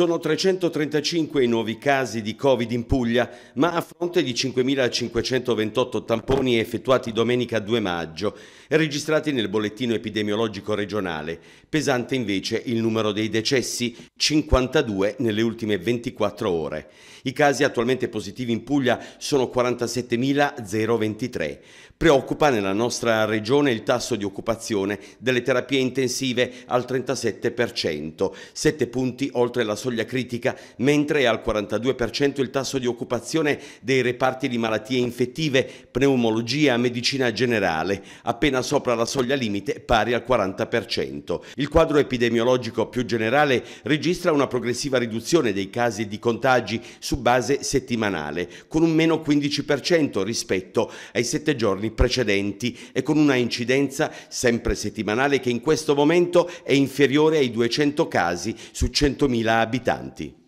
Sono 335 i nuovi casi di Covid in Puglia, ma a fronte di 5.528 tamponi effettuati domenica 2 maggio, registrati nel bollettino epidemiologico regionale, pesante invece il numero dei decessi, 52 nelle ultime 24 ore. I casi attualmente positivi in Puglia sono 47.023. Preoccupa nella nostra regione il tasso di occupazione delle terapie intensive al 37%, 7 punti oltre la società soglia critica, mentre è al 42% il tasso di occupazione dei reparti di malattie infettive, pneumologia, medicina generale, appena sopra la soglia limite pari al 40%. Il quadro epidemiologico più generale registra una progressiva riduzione dei casi di contagi su base settimanale, con un meno 15% rispetto ai sette giorni precedenti e con una incidenza sempre settimanale che in questo momento è inferiore ai 200 casi su 100.000 abitanti abitanti.